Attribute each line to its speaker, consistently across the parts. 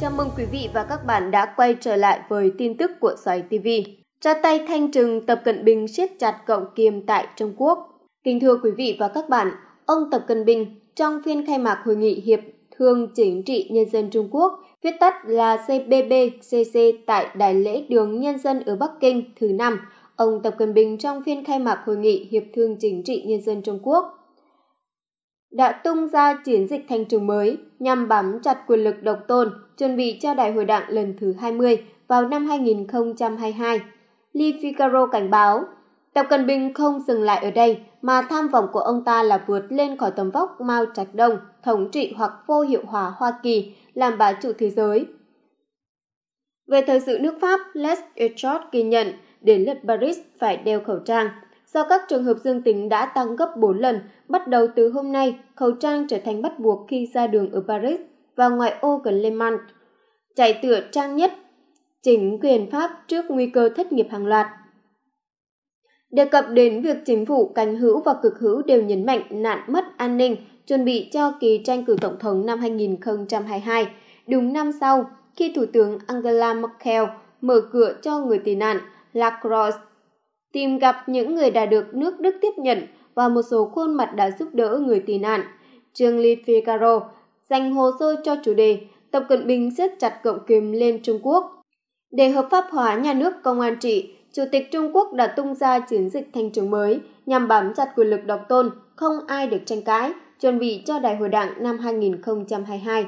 Speaker 1: Chào mừng quý vị và các bạn đã quay trở lại với tin tức của Xoáy TV. Ra tay thanh trừng Tập Cận Bình siết chặt cộng kiềm tại Trung Quốc. Kính thưa quý vị và các bạn, ông Tập Cận Bình trong phiên khai mạc Hội nghị Hiệp thương Chính trị Nhân dân Trung Quốc, viết tắt là CBBCC tại Đại lễ Đường Nhân dân ở Bắc Kinh thứ năm ông Tập Cận Bình trong phiên khai mạc hội nghị Hiệp thương Chính trị Nhân dân Trung Quốc đã tung ra chiến dịch thanh trừng mới nhằm bám chặt quyền lực độc tôn, chuẩn bị cho Đại hội Đảng lần thứ 20 vào năm 2022. Li Figaro cảnh báo, Tập Cận Bình không dừng lại ở đây mà tham vọng của ông ta là vượt lên khỏi tầm vóc Mao Trạch Đông, thống trị hoặc vô hiệu hóa Hoa Kỳ, làm bá chủ thế giới. Về thời sự nước Pháp, Les Echot ghi nhận – đến lượt Paris phải đeo khẩu trang. Do các trường hợp dương tính đã tăng gấp 4 lần, bắt đầu từ hôm nay, khẩu trang trở thành bắt buộc khi ra đường ở Paris và ngoài ô gần Le Mans. Chạy tựa trang nhất, chính quyền Pháp trước nguy cơ thất nghiệp hàng loạt. Đề cập đến việc chính phủ cánh hữu và cực hữu đều nhấn mạnh nạn mất an ninh, chuẩn bị cho kỳ tranh cử tổng thống năm 2022. Đúng năm sau, khi Thủ tướng Angela Merkel mở cửa cho người tị nạn, Lacrosse. Tìm gặp những người đã được nước Đức tiếp nhận và một số khuôn mặt đã giúp đỡ người tị nạn. Trương Lee Figaro dành hồ sơ cho chủ đề Tập Cận Bình siết chặt cộng kiềm lên Trung Quốc. Để hợp pháp hóa nhà nước công an trị, Chủ tịch Trung Quốc đã tung ra chiến dịch thanh trừng mới nhằm bám chặt quyền lực độc tôn, không ai được tranh cãi, chuẩn bị cho Đại hội Đảng năm 2022.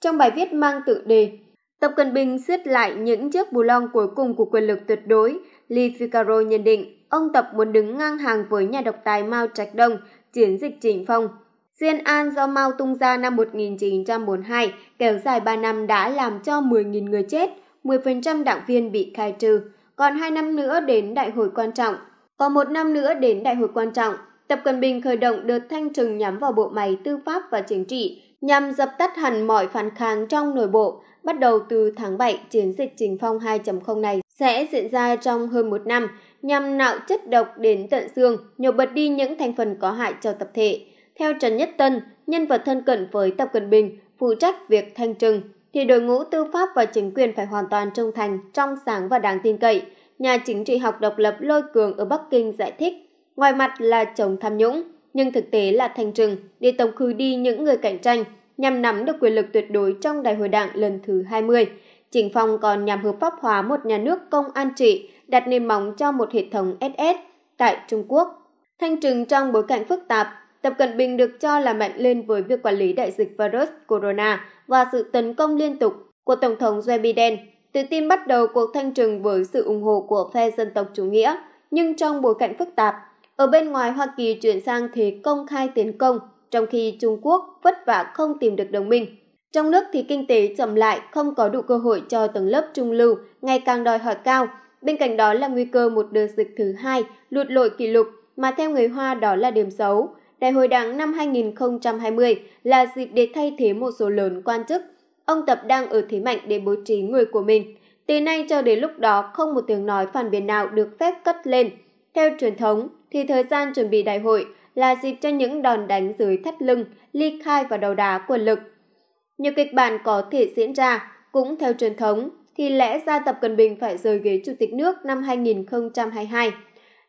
Speaker 1: Trong bài viết mang tự đề Tập Cận Bình siết lại những chiếc bù lông cuối cùng của quyền lực tuyệt đối, Li Figaro nhận định ông Tập muốn đứng ngang hàng với nhà độc tài Mao Trạch Đông, chiến dịch Trịnh Phong. Diên An do Mao tung ra năm 1942 kéo dài 3 năm đã làm cho 10.000 người chết, 10% đảng viên bị khai trừ, còn 2 năm nữa đến đại hội quan trọng. Còn một năm nữa đến đại hội quan trọng, Tập Cận Bình khởi động đợt thanh trừng nhắm vào bộ máy tư pháp và chính trị, nhằm dập tắt hẳn mọi phản kháng trong nội bộ, bắt đầu từ tháng 7, chiến dịch Trình Phong 2.0 này sẽ diễn ra trong hơn một năm nhằm nạo chất độc đến tận xương, nhổ bật đi những thành phần có hại cho tập thể. Theo Trần Nhất Tân, nhân vật thân cận với Tập Cận Bình, phụ trách việc thanh trừng, thì đội ngũ tư pháp và chính quyền phải hoàn toàn trung thành, trong sáng và đáng tin cậy. Nhà chính trị học độc lập Lôi Cường ở Bắc Kinh giải thích, ngoài mặt là chống tham nhũng, nhưng thực tế là thanh trừng để tổng khứ đi những người cạnh tranh, nhằm nắm được quyền lực tuyệt đối trong Đại hội Đảng lần thứ 20. Trình Phong còn nhằm hợp pháp hóa một nhà nước công an trị, đặt nền móng cho một hệ thống SS tại Trung Quốc. Thanh trừng trong bối cảnh phức tạp, Tập Cận Bình được cho là mạnh lên với việc quản lý đại dịch virus corona và sự tấn công liên tục của Tổng thống Joe Biden. Tự tin bắt đầu cuộc thanh trừng với sự ủng hộ của phe dân tộc chủ nghĩa, nhưng trong bối cảnh phức tạp, ở bên ngoài Hoa Kỳ chuyển sang thế công khai tiến công trong khi Trung Quốc vất vả không tìm được đồng minh. Trong nước thì kinh tế chậm lại, không có đủ cơ hội cho tầng lớp trung lưu, ngày càng đòi hỏi cao. Bên cạnh đó là nguy cơ một đợt dịch thứ hai, lụt lội kỷ lục, mà theo người Hoa đó là điểm xấu. Đại hội đảng năm 2020 là dịp để thay thế một số lớn quan chức. Ông Tập đang ở thế mạnh để bố trí người của mình. Từ nay cho đến lúc đó, không một tiếng nói phản biện nào được phép cất lên. Theo truyền thống, thì thời gian chuẩn bị đại hội – là dịp cho những đòn đánh dưới thắt lưng, ly khai và đầu đá của lực. Nhiều kịch bản có thể diễn ra, cũng theo truyền thống, thì lẽ ra Tập Cận Bình phải rời ghế Chủ tịch nước năm 2022.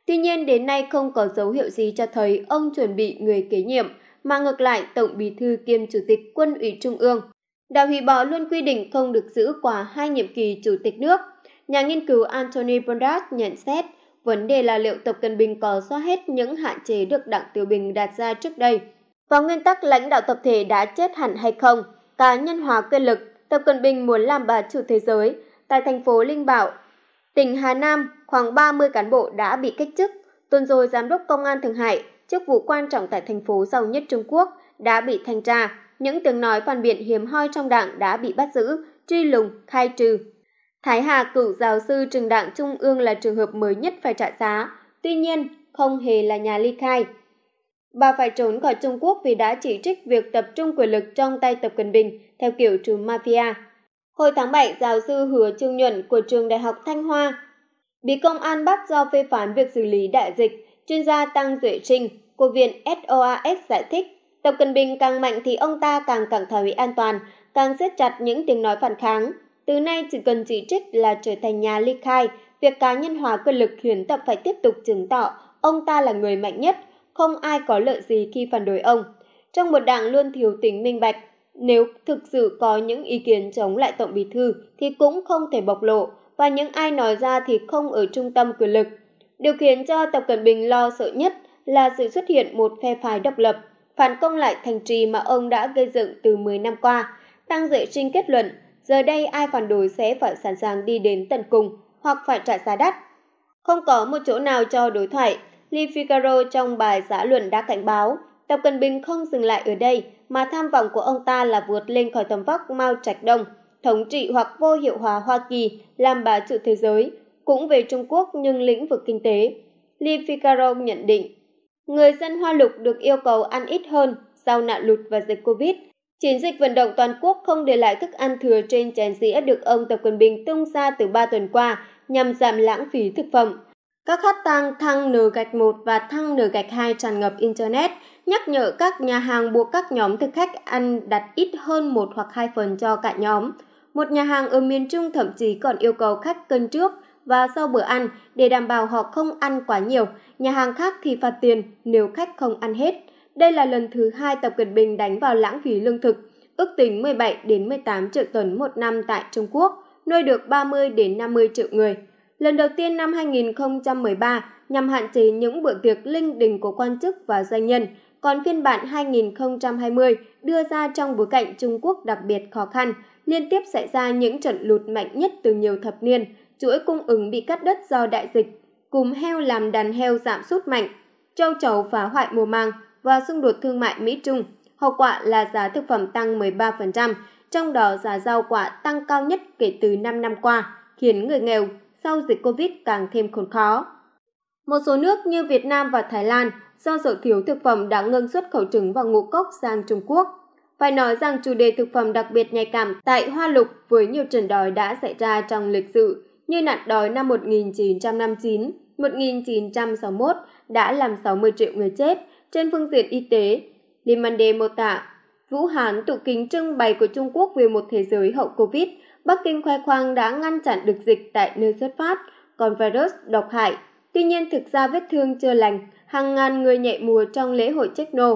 Speaker 1: Tuy nhiên đến nay không có dấu hiệu gì cho thấy ông chuẩn bị người kế nhiệm, mà ngược lại Tổng Bí thư kiêm Chủ tịch Quân ủy Trung ương. đào hủy bỏ luôn quy định không được giữ quá hai nhiệm kỳ Chủ tịch nước. Nhà nghiên cứu Anthony Bondat nhận xét Vấn đề là liệu Tập Cận Bình có xóa hết những hạn chế được Đặng Tiểu Bình đặt ra trước đây và nguyên tắc lãnh đạo tập thể đã chết hẳn hay không, cá nhân hóa quyền lực, Tập Cận Bình muốn làm bà chủ thế giới tại thành phố Linh Bảo. Tỉnh Hà Nam, khoảng 30 cán bộ đã bị cách chức, tuần rồi giám đốc công an Thượng Hải, chức vụ quan trọng tại thành phố giàu nhất Trung Quốc đã bị thanh tra, những tiếng nói phản biện hiếm hoi trong đảng đã bị bắt giữ, truy lùng, khai trừ, Thái Hà cử giáo sư trường đảng Trung ương là trường hợp mới nhất phải trả giá, tuy nhiên không hề là nhà ly khai. Bà phải trốn khỏi Trung Quốc vì đã chỉ trích việc tập trung quyền lực trong tay Tập Cận Bình theo kiểu trừ mafia. Hồi tháng 7, giáo sư Hứa Trương Nhuận của trường Đại học Thanh Hoa bị công an bắt do phê phán việc xử lý đại dịch. Chuyên gia Tăng Duệ Trinh của Viện SOAS giải thích, Tập Cận Bình càng mạnh thì ông ta càng cảm thấy an toàn, càng siết chặt những tiếng nói phản kháng, từ nay chỉ cần chỉ trích là trở thành nhà ly khai, việc cá nhân hóa quyền lực hiến tập phải tiếp tục chứng tỏ ông ta là người mạnh nhất, không ai có lợi gì khi phản đối ông. Trong một đảng luôn thiếu tính minh bạch, nếu thực sự có những ý kiến chống lại Tổng Bí Thư thì cũng không thể bộc lộ, và những ai nói ra thì không ở trung tâm quyền lực. Điều khiến cho Tập Cận Bình lo sợ nhất là sự xuất hiện một phe phái độc lập, phản công lại thành trì mà ông đã gây dựng từ 10 năm qua. Tăng Dệ Trinh kết luận giờ đây ai phản đối sẽ phải sẵn sàng đi đến tận cùng hoặc phải trả giá đắt. Không có một chỗ nào cho đối thoại, Li Figaro trong bài xã luận đã cảnh báo, Tập Cận Bình không dừng lại ở đây mà tham vọng của ông ta là vượt lên khỏi tầm vóc Mao Trạch Đông, thống trị hoặc vô hiệu hóa Hoa Kỳ làm bà chủ thế giới, cũng về Trung Quốc nhưng lĩnh vực kinh tế. Li Figaro nhận định, người dân Hoa Lục được yêu cầu ăn ít hơn sau nạn lụt và dịch Covid Chiến dịch vận động toàn quốc không để lại thức ăn thừa trên chén dĩa được ông Tập Cận Bình tung ra từ 3 tuần qua nhằm giảm lãng phí thực phẩm. Các tăng thăng n gạch 1 và thăng n gạch 2 tràn ngập Internet, nhắc nhở các nhà hàng buộc các nhóm thực khách ăn đặt ít hơn một hoặc hai phần cho cả nhóm. Một nhà hàng ở miền Trung thậm chí còn yêu cầu khách cân trước và sau bữa ăn để đảm bảo họ không ăn quá nhiều. Nhà hàng khác thì phạt tiền nếu khách không ăn hết đây là lần thứ hai Tập Cận Bình đánh vào lãng phí lương thực, ước tính 17 đến 18 triệu tấn một năm tại Trung Quốc, nuôi được 30 đến 50 triệu người. Lần đầu tiên năm 2013 nhằm hạn chế những bữa tiệc linh đình của quan chức và doanh nhân, còn phiên bản 2020 đưa ra trong bối cảnh Trung Quốc đặc biệt khó khăn, liên tiếp xảy ra những trận lụt mạnh nhất từ nhiều thập niên, chuỗi cung ứng bị cắt đứt do đại dịch, cúm heo làm đàn heo giảm sút mạnh, châu chấu phá hoại mùa màng, và xung đột thương mại Mỹ-Trung. Hậu quả là giá thực phẩm tăng 13%, trong đó giá rau quả tăng cao nhất kể từ 5 năm qua, khiến người nghèo sau dịch Covid càng thêm khốn khó. Một số nước như Việt Nam và Thái Lan do sự thiếu thực phẩm đã ngưng xuất khẩu trứng và ngũ cốc sang Trung Quốc. Phải nói rằng chủ đề thực phẩm đặc biệt nhạy cảm tại Hoa Lục với nhiều trận đói đã xảy ra trong lịch sử như nạn đói năm 1959, 1961 đã làm 60 triệu người chết, trên phương diện y tế, Limande mô tả, Vũ Hán tụ kính trưng bày của Trung Quốc về một thế giới hậu Covid, Bắc Kinh khoe khoang đã ngăn chặn được dịch tại nơi xuất phát, còn virus độc hại. Tuy nhiên thực ra vết thương chưa lành, hàng ngàn người nhảy mùa trong lễ hội techno,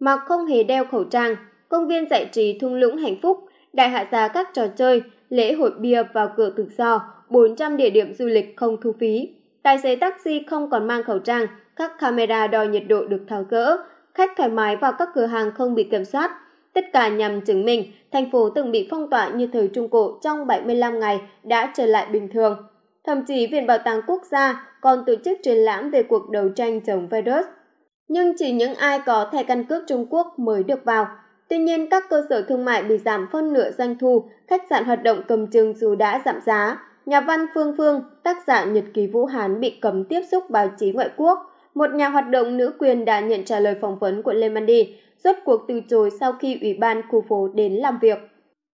Speaker 1: mà không hề đeo khẩu trang. Công viên giải trí thung lũng hạnh phúc, đại hạ giá các trò chơi, lễ hội bia vào cửa tự do, 400 địa điểm du lịch không thu phí. Tài xế taxi không còn mang khẩu trang, các camera đo nhiệt độ được tháo gỡ, khách thoải mái vào các cửa hàng không bị kiểm soát. Tất cả nhằm chứng minh thành phố từng bị phong tỏa như thời Trung Cổ trong 75 ngày đã trở lại bình thường. Thậm chí Viện Bảo tàng Quốc gia còn tổ chức triển lãm về cuộc đấu tranh chống virus. Nhưng chỉ những ai có thẻ căn cước Trung Quốc mới được vào. Tuy nhiên, các cơ sở thương mại bị giảm phân nửa doanh thu, khách sạn hoạt động cầm chừng dù đã giảm giá. Nhà văn Phương Phương, tác giả Nhật ký Vũ Hán bị cấm tiếp xúc báo chí ngoại quốc một nhà hoạt động nữ quyền đã nhận trả lời phỏng vấn của Lê Mandi, rốt cuộc từ chối sau khi Ủy ban khu phố đến làm việc.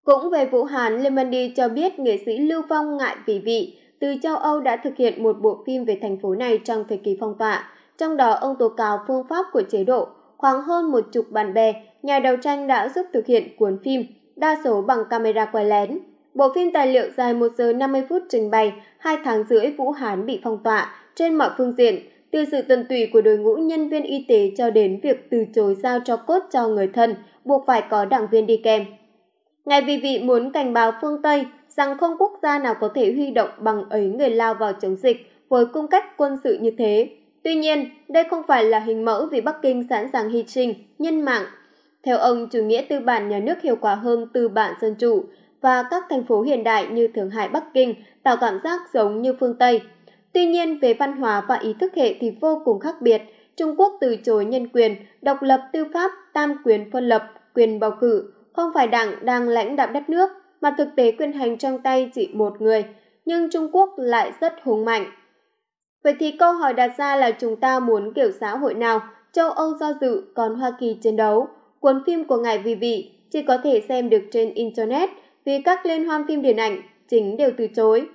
Speaker 1: Cũng về Vũ Hán, Lê Mandi cho biết nghệ sĩ Lưu Phong ngại vì vị, từ châu Âu đã thực hiện một bộ phim về thành phố này trong thời kỳ phong tỏa, trong đó ông tố cáo phương pháp của chế độ, khoảng hơn một chục bạn bè, nhà đầu tranh đã giúp thực hiện cuốn phim, đa số bằng camera quay lén. Bộ phim tài liệu dài 1 giờ 50 phút trình bày hai tháng rưỡi Vũ Hán bị phong tỏa trên mọi phương diện, từ sự tuần tùy của đội ngũ nhân viên y tế cho đến việc từ chối giao cho cốt cho người thân, buộc phải có đảng viên đi kèm. Ngài vì vị muốn cảnh báo phương Tây rằng không quốc gia nào có thể huy động bằng ấy người lao vào chống dịch với cung cách quân sự như thế. Tuy nhiên, đây không phải là hình mẫu vì Bắc Kinh sẵn sàng hy sinh, nhân mạng. Theo ông, chủ nghĩa tư bản nhà nước hiệu quả hơn tư bản dân chủ và các thành phố hiện đại như Thượng Hải Bắc Kinh tạo cảm giác giống như phương Tây – Tuy nhiên, về văn hóa và ý thức hệ thì vô cùng khác biệt. Trung Quốc từ chối nhân quyền, độc lập tư pháp, tam quyền phân lập, quyền bầu cử, không phải đảng đang lãnh đạo đất nước, mà thực tế quyền hành trong tay chỉ một người, nhưng Trung Quốc lại rất hùng mạnh. Vậy thì câu hỏi đặt ra là chúng ta muốn kiểu xã hội nào, châu Âu do dự còn Hoa Kỳ chiến đấu. Cuốn phim của ngài Vì Vị chỉ có thể xem được trên Internet vì các liên hoan phim điện ảnh chính đều từ chối.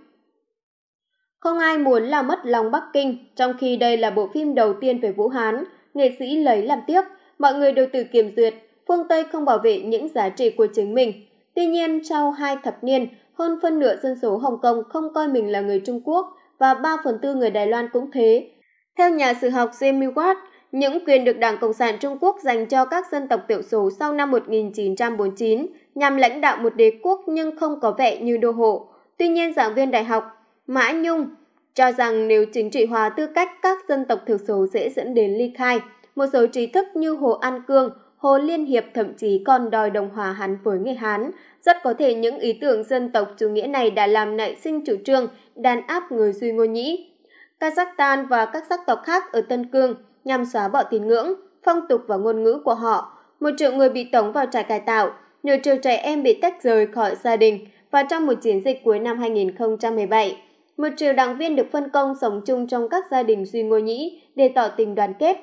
Speaker 1: Không ai muốn làm mất lòng Bắc Kinh, trong khi đây là bộ phim đầu tiên về Vũ Hán, nghệ sĩ lấy làm tiếc, mọi người đều tự kiểm duyệt, phương Tây không bảo vệ những giá trị của chính mình. Tuy nhiên, sau hai thập niên, hơn phân nửa dân số Hồng Kông không coi mình là người Trung Quốc và 3 phần tư người Đài Loan cũng thế. Theo nhà sử học Jamie Watt, những quyền được Đảng Cộng sản Trung Quốc dành cho các dân tộc thiểu số sau năm 1949 nhằm lãnh đạo một đế quốc nhưng không có vẻ như đô hộ. Tuy nhiên, giảng viên đại học Mã Nhung cho rằng nếu chính trị hóa tư cách các dân tộc thiểu số sẽ dẫn đến ly khai, một số trí thức như Hồ An Cương, Hồ Liên Hiệp thậm chí còn đòi đồng hòa hắn với người Hán. Rất có thể những ý tưởng dân tộc chủ nghĩa này đã làm nảy sinh chủ trương đàn áp người Duy Ngô Nhĩ. Kazakhstan và các sắc tộc khác ở Tân Cương nhằm xóa bỏ tín ngưỡng, phong tục và ngôn ngữ của họ. Một triệu người bị tống vào trại cải tạo, nhiều triệu trẻ em bị tách rời khỏi gia đình và trong một chiến dịch cuối năm 2017, một triệu đảng viên được phân công sống chung trong các gia đình Duy Ngô Nhĩ để tỏ tình đoàn kết.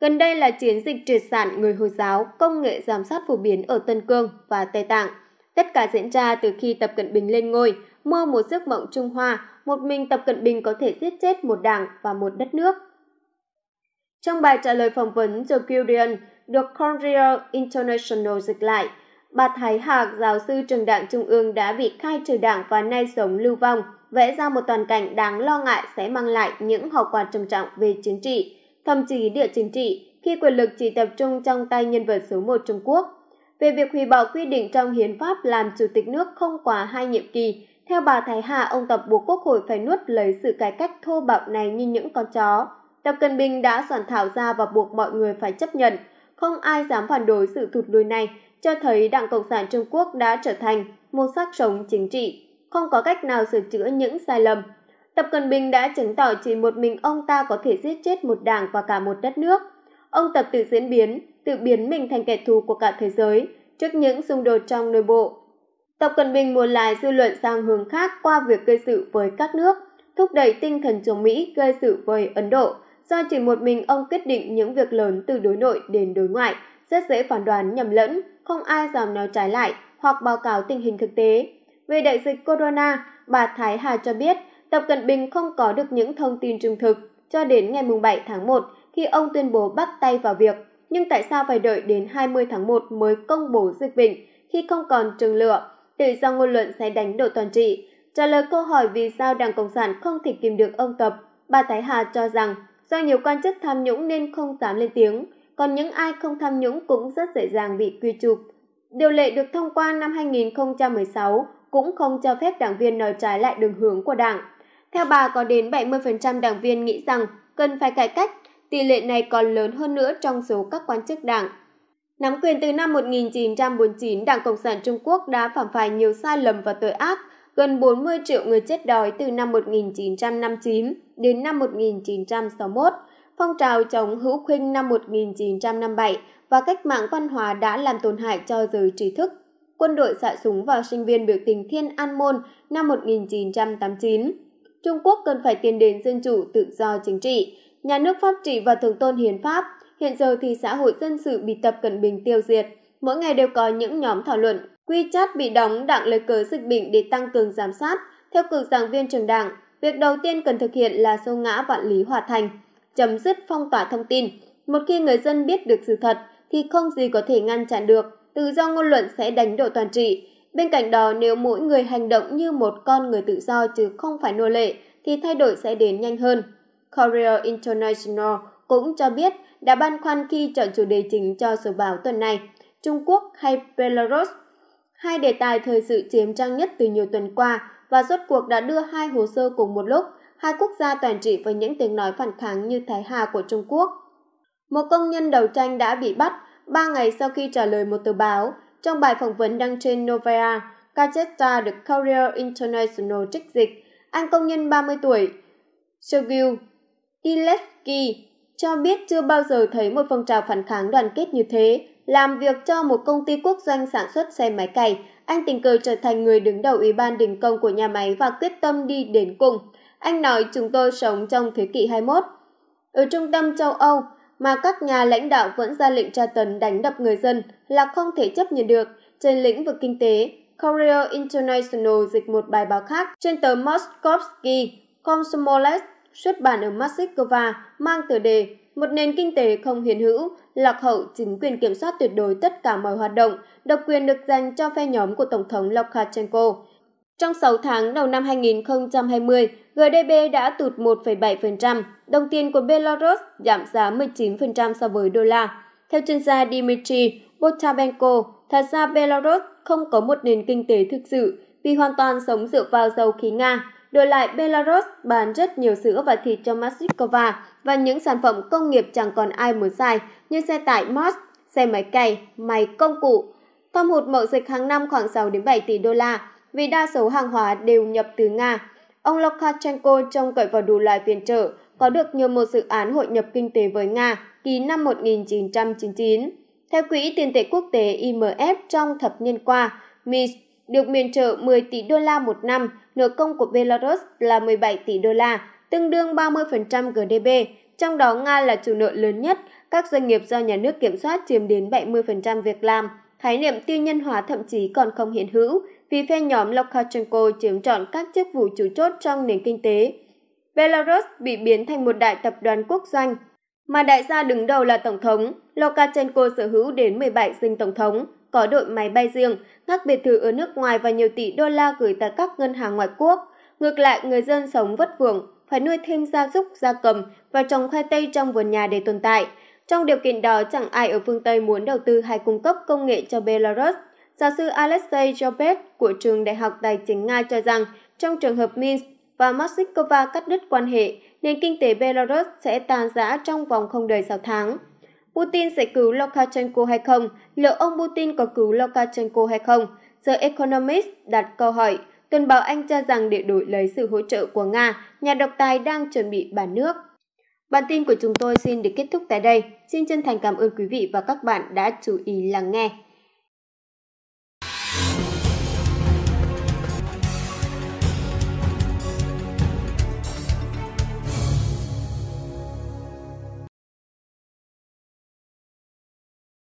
Speaker 1: Gần đây là chiến dịch triệt sản người Hồi giáo, công nghệ giám sát phổ biến ở Tân Cương và Tây Tạng. Tất cả diễn ra từ khi Tập Cận Bình lên ngôi, mơ một giấc mộng Trung Hoa, một mình Tập Cận Bình có thể giết chết một đảng và một đất nước. Trong bài trả lời phỏng vấn The Guardian được Courier International dịch lại, bà Thái Hạc, giáo sư trường đảng Trung ương đã bị khai trừ đảng và nay sống lưu vong, vẽ ra một toàn cảnh đáng lo ngại sẽ mang lại những hậu quả trầm trọng về chính trị, thậm chí địa chính trị, khi quyền lực chỉ tập trung trong tay nhân vật số 1 Trung Quốc. Về việc hủy bỏ quy định trong hiến pháp làm chủ tịch nước không quá hai nhiệm kỳ, theo bà Thái Hà, ông Tập buộc Quốc hội phải nuốt lấy sự cải cách thô bạo này như những con chó. Tập Cận Bình đã soạn thảo ra và buộc mọi người phải chấp nhận. Không ai dám phản đối sự thụt lùi này, cho thấy Đảng Cộng sản Trung Quốc đã trở thành một sắc sống chính trị, không có cách nào sửa chữa những sai lầm. Tập Cận Bình đã chứng tỏ chỉ một mình ông ta có thể giết chết một đảng và cả một đất nước. Ông tập tự diễn biến, tự biến mình thành kẻ thù của cả thế giới trước những xung đột trong nội bộ. Tập Cận Bình muốn lại dư luận sang hướng khác qua việc gây sự với các nước, thúc đẩy tinh thần chống Mỹ gây sự với Ấn Độ, do chỉ một mình ông quyết định những việc lớn từ đối nội đến đối ngoại, rất dễ phản đoán nhầm lẫn, không ai dám nói trái lại hoặc báo cáo tình hình thực tế. Về đại dịch corona, bà Thái Hà cho biết Tập Cận Bình không có được những thông tin trung thực cho đến ngày 7 tháng 1 khi ông tuyên bố bắt tay vào việc. Nhưng tại sao phải đợi đến 20 tháng 1 mới công bố dịch bệnh khi không còn trường lửa, tự do ngôn luận sẽ đánh đổ toàn trị? Trả lời câu hỏi vì sao Đảng Cộng sản không thể kìm được ông Tập, bà Thái Hà cho rằng do nhiều quan chức tham nhũng nên không dám lên tiếng – còn những ai không tham nhũng cũng rất dễ dàng bị quy chụp. Điều lệ được thông qua năm 2016 cũng không cho phép đảng viên nói trái lại đường hướng của đảng. Theo bà, có đến 70% đảng viên nghĩ rằng cần phải cải cách, tỷ lệ này còn lớn hơn nữa trong số các quan chức đảng. Nắm quyền từ năm 1949, Đảng Cộng sản Trung Quốc đã phạm phải nhiều sai lầm và tội ác, gần 40 triệu người chết đói từ năm 1959 đến năm 1961 phong trào chống hữu khuynh năm 1957 và cách mạng văn hóa đã làm tổn hại cho giới trí thức. Quân đội xạ súng vào sinh viên biểu tình Thiên An Môn năm 1989. Trung Quốc cần phải tiến đến dân chủ tự do chính trị, nhà nước pháp trị và thượng tôn hiến pháp. Hiện giờ thì xã hội dân sự bị Tập Cận Bình tiêu diệt. Mỗi ngày đều có những nhóm thảo luận. Quy chất bị đóng đảng lấy cớ dịch bệnh để tăng cường giám sát. Theo cử giảng viên trường đảng, việc đầu tiên cần thực hiện là xô ngã vạn lý hòa thành chấm dứt phong tỏa thông tin. Một khi người dân biết được sự thật thì không gì có thể ngăn chặn được, tự do ngôn luận sẽ đánh đổ toàn trị. Bên cạnh đó, nếu mỗi người hành động như một con người tự do chứ không phải nô lệ thì thay đổi sẽ đến nhanh hơn. Korea International cũng cho biết đã băn khoăn khi chọn chủ đề chính cho số báo tuần này, Trung Quốc hay Belarus. Hai đề tài thời sự chiếm trang nhất từ nhiều tuần qua và rốt cuộc đã đưa hai hồ sơ cùng một lúc – hai quốc gia toàn trị với những tiếng nói phản kháng như Thái Hà của Trung Quốc. Một công nhân đầu tranh đã bị bắt ba ngày sau khi trả lời một tờ báo. Trong bài phỏng vấn đăng trên Novaya, Gazeta được Courier International trích dịch, anh công nhân 30 tuổi, Sergei Tilesky cho biết chưa bao giờ thấy một phong trào phản kháng đoàn kết như thế. Làm việc cho một công ty quốc doanh sản xuất xe máy cày, anh tình cờ trở thành người đứng đầu ủy ban đình công của nhà máy và quyết tâm đi đến cùng – anh nói chúng tôi sống trong thế kỷ 21. Ở trung tâm châu Âu mà các nhà lãnh đạo vẫn ra lệnh tra tấn đánh đập người dân là không thể chấp nhận được. Trên lĩnh vực kinh tế, Korea International dịch một bài báo khác trên tờ Moskovsky Komsomolets xuất bản ở Moscow mang tựa đề Một nền kinh tế không hiện hữu, lạc hậu chính quyền kiểm soát tuyệt đối tất cả mọi hoạt động, độc quyền được dành cho phe nhóm của Tổng thống Lukashenko. Trong 6 tháng đầu năm 2020, GDP đã tụt 1,7%, đồng tiền của Belarus giảm giá 19% so với đô la. Theo chuyên gia Dmitry Botabenko, thật ra Belarus không có một nền kinh tế thực sự vì hoàn toàn sống dựa vào dầu khí Nga. Đổi lại, Belarus bán rất nhiều sữa và thịt cho Moscow và những sản phẩm công nghiệp chẳng còn ai muốn xài như xe tải Most, xe máy cày, máy công cụ. Thâm hụt mậu dịch hàng năm khoảng 6 đến 7 tỷ đô la, vì đa số hàng hóa đều nhập từ Nga. Ông Lukashenko trông cậy vào đủ loại viện trợ, có được nhờ một dự án hội nhập kinh tế với Nga kỳ năm 1999. Theo Quỹ tiền tệ quốc tế IMF trong thập niên qua, MIS được miền trợ 10 tỷ đô la một năm, nợ công của Belarus là 17 tỷ đô la, tương đương 30% GDP, trong đó Nga là chủ nợ lớn nhất, các doanh nghiệp do nhà nước kiểm soát chiếm đến 70% việc làm. Khái niệm tư nhân hóa thậm chí còn không hiện hữu, vì phe nhóm Lukashenko chiếm trọn các chức vụ chủ chốt trong nền kinh tế. Belarus bị biến thành một đại tập đoàn quốc doanh, mà đại gia đứng đầu là Tổng thống. Lukashenko sở hữu đến 17 dinh Tổng thống, có đội máy bay riêng, các biệt thự ở nước ngoài và nhiều tỷ đô la gửi tại các ngân hàng ngoại quốc. Ngược lại, người dân sống vất vưởng, phải nuôi thêm gia súc, gia cầm và trồng khoai tây trong vườn nhà để tồn tại. Trong điều kiện đó, chẳng ai ở phương Tây muốn đầu tư hay cung cấp công nghệ cho Belarus – Giáo sư Alexei Jobet của trường Đại học Tài chính Nga cho rằng trong trường hợp Minsk và Moscow cắt đứt quan hệ, nền kinh tế Belarus sẽ tan rã trong vòng không đầy 6 tháng. Putin sẽ cứu Lukashenko hay không? Liệu ông Putin có cứu Lukashenko hay không? The Economist đặt câu hỏi. Tuần báo Anh cho rằng để đổi lấy sự hỗ trợ của Nga, nhà độc tài đang chuẩn bị bản nước. Bản tin của chúng tôi xin được kết thúc tại đây. Xin chân thành cảm ơn quý vị và các bạn đã chú ý lắng nghe.